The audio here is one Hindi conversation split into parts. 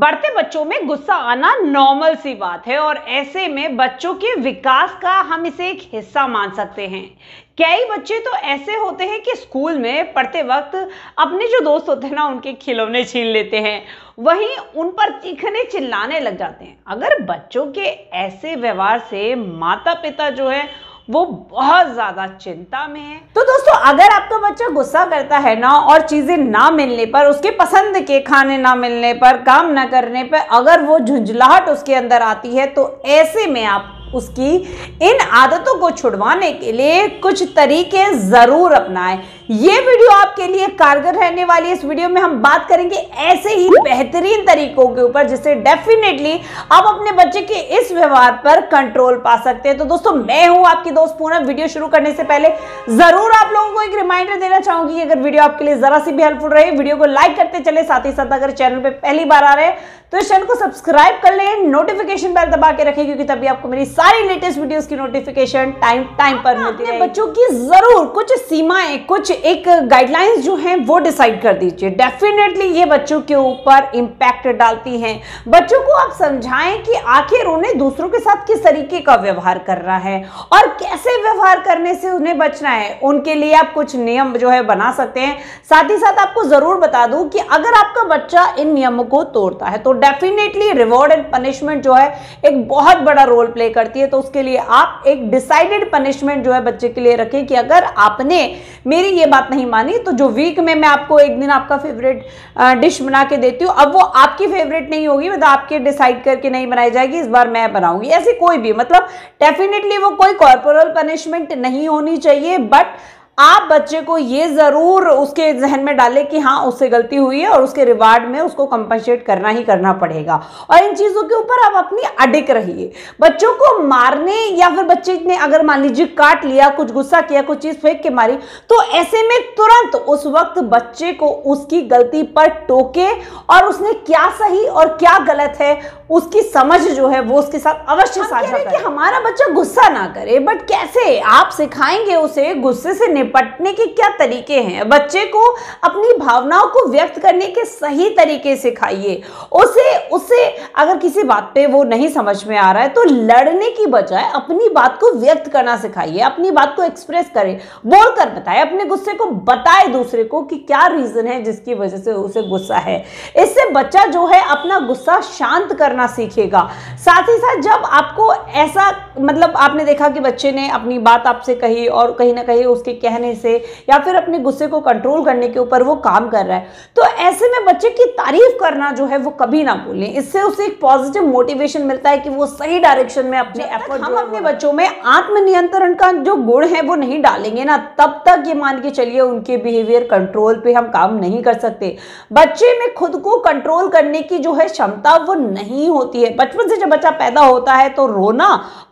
बढ़ते बच्चों में गुस्सा आना नॉर्मल सी बात है और ऐसे में बच्चों के विकास का हम इसे एक हिस्सा मान सकते हैं कई बच्चे तो ऐसे होते हैं कि स्कूल में पढ़ते वक्त अपने जो दोस्त होते हैं ना उनके खिलौने छीन लेते हैं वहीं उन पर चीखने चिल्लाने लग जाते हैं अगर बच्चों के ऐसे व्यवहार से माता पिता जो है वो बहुत ज्यादा चिंता में है तो दोस्तों अगर आपका बच्चा गुस्सा करता है ना और चीजें ना मिलने पर उसके पसंद के खाने ना मिलने पर काम ना करने पर अगर वो झुंझलाहट उसके अंदर आती है तो ऐसे में आप उसकी इन आदतों को छुड़वाने के लिए कुछ तरीके ज़रूर अपनाएं ये वीडियो आपके लिए कारगर रहने वाली है इस वीडियो में हम बात करेंगे ऐसे ही बेहतरीन तरीकों के ऊपर जिससे डेफिनेटली आप अपने बच्चे के इस व्यवहार पर कंट्रोल पा सकते हैं तो दोस्तों मैं हूं आपकी दोस्त पूनम वीडियो शुरू करने से पहले जरूर आप लोगों को एक रिमाइंडर देना चाहूंगी अगर वीडियो आपके लिए जरा सी भी हेल्पफुल रहे वीडियो को लाइक करते चले साथ ही साथ अगर चैनल पर पहली बार आ रहे तो इस चैनल को सब्सक्राइब कर ले नोटिफिकेशन बेल दबा के रखें क्योंकि तभी आपको मेरी सारी लेटेस्ट वीडियोस की नोटिफिकेशन टाइम टाइम पर हाँ, मिलती है बच्चों की जरूर कुछ सीमाएं कुछ एक गाइडलाइंस जो हैं वो डिसाइड कर दीजिए डेफिनेटली ये बच्चों के ऊपर इम्पैक्ट डालती हैं बच्चों को आप समझाएं कि आखिर उन्हें दूसरों के साथ किस तरीके का व्यवहार कर रहा है और कैसे व्यवहार करने से उन्हें बचना है उनके लिए आप कुछ नियम जो है बना सकते हैं साथ ही साथ आपको ज़रूर बता दूँ कि अगर आपका बच्चा इन नियमों को तोड़ता है तो डेफिनेटली रिवॉर्ड एंड पनिशमेंट जो है एक बहुत बड़ा रोल प्ले करती है तो उसके लिए आप एक डिसाइडेड पनिशमेंट जो है बच्चे के लिए रखें कि अगर आपने मेरी ये बात नहीं मानी तो जो वीक में मैं आपको एक दिन आपका फेवरेट डिश बना के देती हूँ अब वो आपकी फेवरेट नहीं होगी मतलब आपके डिसाइड करके नहीं बनाई जाएगी इस बार मैं बनाऊंगी ऐसी कोई भी मतलब डेफिनेटली वो कोई कॉर्पोरल पनिशमेंट नहीं होनी चाहिए बट आप बच्चे को ये ज़रूर उसके जहन में डालें कि हाँ उससे गलती हुई है और उसके रिवार्ड में उसको कंपनसेट करना ही करना पड़ेगा और इन चीज़ों के ऊपर आप अपनी अडिक रहिए बच्चों को मारने या फिर बच्चे ने अगर मान लीजिए काट लिया कुछ गुस्सा किया कुछ चीज़ फेंक के मारी तो ऐसे में तुरंत उस वक्त बच्चे को उसकी गलती पर टोके और उसने क्या सही और क्या गलत है उसकी समझ जो है वो उसके साथ अवश्य साझा करें कि हमारा बच्चा गुस्सा ना करे बट कैसे आप सिखाएंगे उसे गुस्से से निपटने के क्या तरीके हैं बच्चे को अपनी भावनाओं को व्यक्त करने के सही तरीके सिखाइए उसे उसे अगर किसी बात पे वो नहीं समझ में आ रहा है तो लड़ने की बजाय अपनी बात को व्यक्त करना सिखाइए अपनी बात को एक्सप्रेस करें बोल कर बताए अपने गुस्से को बताए दूसरे को कि क्या रीज़न है जिसकी वजह से उसे गुस्सा है इससे बच्चा जो है अपना गुस्सा शांत करना सीखेगा साथ ही साथ जब आपको ऐसा मतलब आपने देखा कि बच्चे ने अपनी बात आपसे कही और कहीं ना कहीं उसके कहने से या फिर अपने गुस्से को कंट्रोल करने के ऊपर वो काम कर रहा है तो ऐसे में बच्चे की तारीफ करना जो है वो कभी ना भूलें इससे उसे एक पॉजिटिव मोटिवेशन मिलता है कि वो सही डायरेक्शन में अपने एफर्ट हम अपने बच्चों में आत्मनियंत्रण का जो गुण है वो नहीं डालेंगे ना तब तक ये मान के चलिए उनके बिहेवियर कंट्रोल पे हम काम नहीं कर सकते बच्चे में खुद को कंट्रोल करने की जो है क्षमता वो नहीं होती है बचपन से जब बच्चा पैदा होता है तो रोना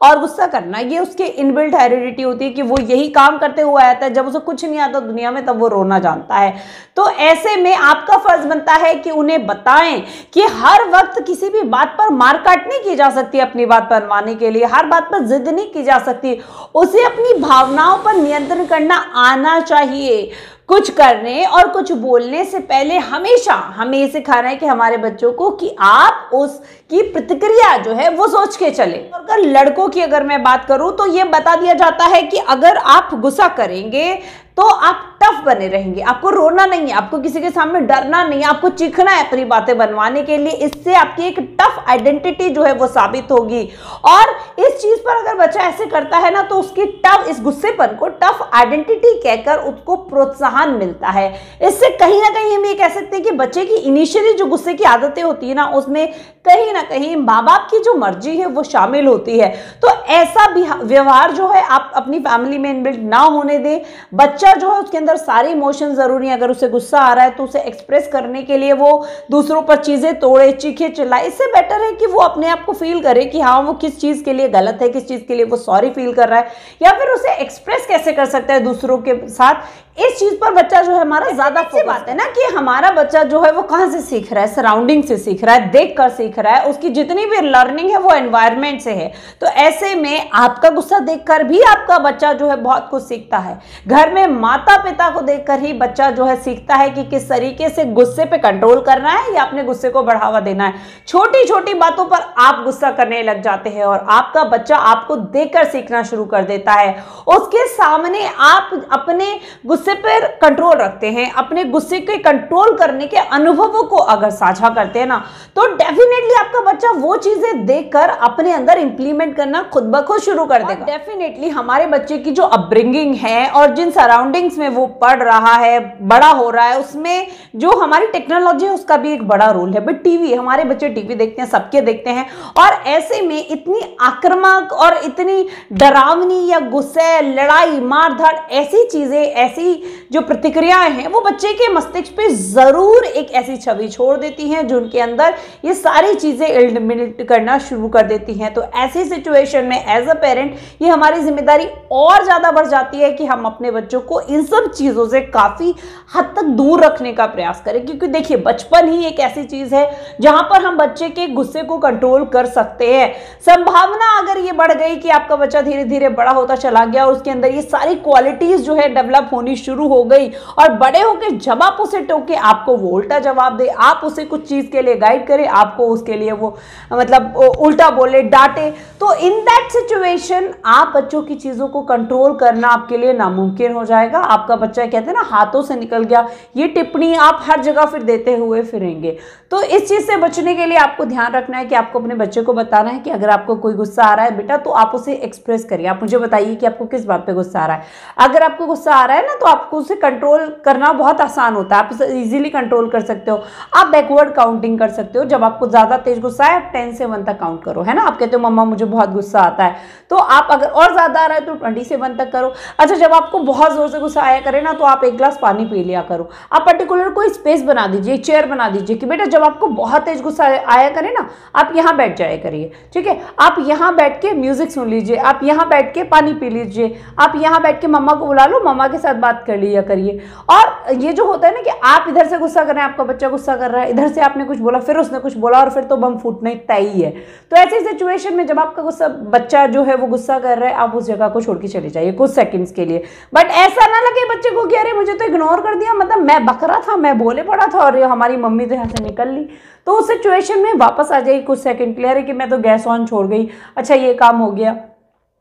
और और गुस्सा करना ये उसके इनबिल्ट हेरिडिटी होती है कि वो यही काम करते हुए आता है जब उसे कुछ नहीं आता दुनिया में तब वो रोना जानता है तो ऐसे में आपका फर्ज बनता है कि उन्हें बताएं कि हर वक्त किसी भी बात पर मारकाट नहीं की जा सकती अपनी बात पर मानने के लिए हर बात पर जिद नहीं की जा सकती उसे अपनी भावनाओं पर नियंत्रण करना आना चाहिए कुछ करने और कुछ बोलने से पहले हमेशा हमें ये सिखा रहे हैं कि हमारे बच्चों को कि आप उसकी प्रतिक्रिया जो है वो सोच के चले और अगर लड़कों की अगर मैं बात करूं तो ये बता दिया जाता है कि अगर आप गुस्सा करेंगे तो आप टफ बने रहेंगे आपको रोना नहीं है आपको किसी के सामने डरना नहीं है आपको चीखना है अपनी बातें बनवाने के लिए इससे आपकी एक टफ आइडेंटिटी जो है वो साबित होगी और इस चीज पर अगर बच्चा ऐसे करता है ना तो उसकी टफ इस गुस्सेपन को टफ आइडेंटिटी कहकर उसको प्रोत्साहन मिलता है इससे कहीं ना कहीं हम ये कह सकते हैं कि बच्चे की इनिशियली जो गुस्से की आदतें होती है ना उसमें कहीं ना कहीं माँ बाप की जो मर्जी है वो शामिल होती है तो ऐसा व्यवहार जो है आप अपनी फैमिली में इनबिल्ड ना होने दें बच्चा जो है उसके अंदर सारे इमोशन ज़रूरी है अगर उसे गुस्सा आ रहा है तो उसे एक्सप्रेस करने के लिए वो दूसरों पर चीज़ें तोड़े चीखे चिल्लाए इससे बेटर है कि वो अपने आप को फील करे कि हाँ वो किस चीज़ के लिए लिए गलत है किस चीज़ के लिए वो सॉरी फील कर रहा है या फिर उसे एक्सप्रेस कैसे कर सकता है दूसरों के साथ इस चीज़ पर बच्चा जो है हमारा ज़्यादा अच्छी बात है ना कि हमारा बच्चा जो है वो कहाँ से सीख रहा है सराउंडिंग से सीख रहा है देख कर सीख रहा है उसकी जितनी भी लर्निंग है वो एनवायरमेंट से है तो ऐसे में आपका गुस्सा देखकर भी आपका बच्चा जो है बहुत कुछ सीखता है घर में माता पिता को देखकर ही बच्चा जो है सीखता है कि किस तरीके से गुस्से पे कंट्रोल करना है या अपने गुस्से को बढ़ावा देना है छोटी छोटी बातों पर आप गुस्सा करने लग जाते हैं और आप आपका बच्चा आपको देखकर सीखना शुरू कर देता है उसके सामने आप अपने गुस्से पर कंट्रोल रखते हैं अपने गुस्से के कंट्रोल करने के अनुभवों को अगर साझा करते हैं ना तो डेफिनेटली आपका बच्चा वो चीजें देखकर अपने अंदर इंप्लीमेंट करना खुद ब खुद शुरू कर देगा डेफिनेटली हमारे बच्चे की जो अपब्रिंगिंग है और जिन सराउंडिंग्स में वो पढ़ रहा है बड़ा हो रहा है उसमें जो हमारी टेक्नोलॉजी है उसका भी एक बड़ा रोल है बट टीवी हमारे बच्चे टीवी देखते हैं सबके देखते हैं और ऐसे में इतनी आकर आक्रामक और इतनी डरावनी या गुस्से लड़ाई मारधाड़ ऐसी चीज़ें ऐसी जो प्रतिक्रियाएं हैं वो बच्चे के मस्तिष्क पे ज़रूर एक ऐसी छवि छोड़ देती हैं जो उनके अंदर ये सारी चीज़ें एलिमिनेट करना शुरू कर देती हैं तो ऐसी सिचुएशन में एज अ पेरेंट ये हमारी जिम्मेदारी और ज़्यादा बढ़ जाती है कि हम अपने बच्चों को इन सब चीज़ों से काफ़ी हद तक दूर रखने का प्रयास करें क्योंकि देखिए बचपन ही एक ऐसी चीज़ है जहाँ पर हम बच्चे के गुस्से को कंट्रोल कर सकते हैं संभावना अगर ये बढ़ गई कि आपका बच्चा धीरे धीरे बड़ा होता चला गया और उसके अंदर ये सारी क्वालिटीज जो है डेवलप होनी शुरू हो गई और बड़े होकर जब आप उसे टोके आपको वो उल्टा जवाब दे आप उसे कुछ चीज़ के लिए गाइड करें आपको उसके लिए वो मतलब उल्टा बोले डांटे तो इन दैट सिचुएशन आप बच्चों की चीज़ों को कंट्रोल करना आपके लिए नामुमकिन हो जाएगा आपका बच्चा कहते हैं ना हाथों से निकल गया ये टिप्पणी आप हर जगह फिर देते हुए फिरेंगे तो इस चीज़ से बचने के लिए आपको ध्यान रखना है कि आपको अपने बच्चे को बताना है कि अगर आपको कोई गुस्सा आ रहा है बेटा तो आप उसे एक्सप्रेस करिए आप मुझे बताइए कि आपको किस बात पे गुस्सा आ रहा है अगर आपको गुस्सा आ रहा है ना तो आपको उसे कंट्रोल करना बहुत आसान होता है आप उसे ईजिली कंट्रोल कर सकते हो आप बैकवर्ड काउंटिंग कर सकते हो जब आपको ज़्यादा तेज गुस्सा है आप टेन से वन तक काउंट करो है ना आप कहते हो मम्मा मुझे बहुत गुस्सा आता है तो आप अगर और ज़्यादा आ रहा है तो ट्वेंटी से वन तक करो अच्छा जब आपको बहुत ज़ोर से गुस्सा आया करे ना तो आप एक ग्लास पानी पी लिया करो आप पर्टिकुलर कोई स्पेस बना दीजिए चेयर बना दीजिए कि बेटा जब आपको बहुत तेज गुस्सा आया करे ना आप यहाँ बैठ जाया करिए ठीक है आप यहाँ बैठ के म्यूज़िक सुन लीजिए आप यहाँ बैठ के पानी पी लीजिए आप यहाँ बैठ के मम्मा को बुला लो मम्मा के साथ बात कर लिया करिए और ये जो होता है ना कि आप इधर से गुस्सा कर रहे हैं आपका बच्चा गुस्सा कर रहा है इधर से आपने कुछ बोला फिर उसने कुछ बोला और फिर तो बम फूटना ही तय ही है तो ऐसी सिचुएशन में जब आपका गुस्सा बच्चा जो है वो गुस्सा कर रहा है आप उस जगह को छोड़ के चले जाइए कुछ सेकेंड्स के लिए बट ऐसा ना लगे बच्चे को कि अरे मुझे तो इग्नोर कर दिया मतलब मैं बकरा था मैं बोले पड़ा था और हमारी मम्मी तो यहाँ से निकल ली तो उस सिचुएशन में वापस आ जाइए कुछ सेकंड क्लियर है कि मैं तो गैस ऑन छोड़ गई अच्छा ये काम हो गया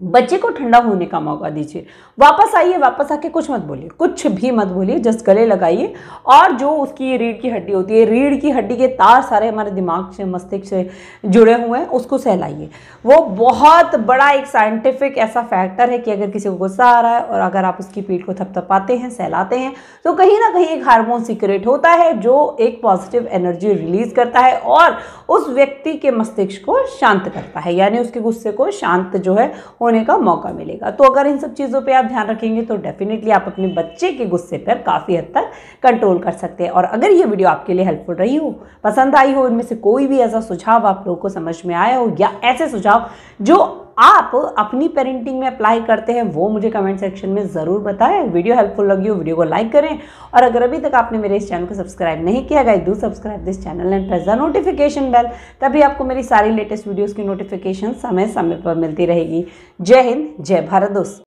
बच्चे को ठंडा होने का मौका दीजिए वापस आइए वापस आके कुछ मत बोलिए कुछ भी मत बोलिए जस्ट गले लगाइए और जो उसकी रीढ़ की हड्डी होती है रीढ़ की हड्डी के तार सारे हमारे दिमाग से मस्तिष्क से जुड़े हुए हैं उसको सहलाइए वो बहुत बड़ा एक साइंटिफिक ऐसा फैक्टर है कि अगर किसी को गुस्सा आ रहा है और अगर आप उसकी पीठ को थपथपाते हैं सहलाते हैं तो कहीं ना कहीं एक हारमोन सीक्रेट होता है जो एक पॉजिटिव एनर्जी रिलीज करता है और उस व्यक्ति के मस्तिष्क को शांत करता है यानी उसके गुस्से को शांत जो है होने का मौका मिलेगा तो अगर इन सब चीज़ों पे आप ध्यान रखेंगे तो डेफिनेटली आप अपने बच्चे के गुस्से पर काफ़ी हद तक कंट्रोल कर सकते हैं और अगर ये वीडियो आपके लिए हेल्पफुल रही हो पसंद आई हो इनमें से कोई भी ऐसा सुझाव आप लोगों को समझ में आया हो या ऐसे सुझाव जो आप अपनी पेरेंटिंग में अप्लाई करते हैं वो मुझे कमेंट सेक्शन में ज़रूर बताएं वीडियो हेल्पफुल लगी हो वीडियो को लाइक करें और अगर अभी तक आपने मेरे इस चैनल को सब्सक्राइब नहीं किया गया do subscribe this channel and press the notification bell तभी आपको मेरी सारी लेटेस्ट वीडियोज़ की नोटिफिकेशन समय समय पर मिलती रहेगी जय हिंद जय भारत दोस्त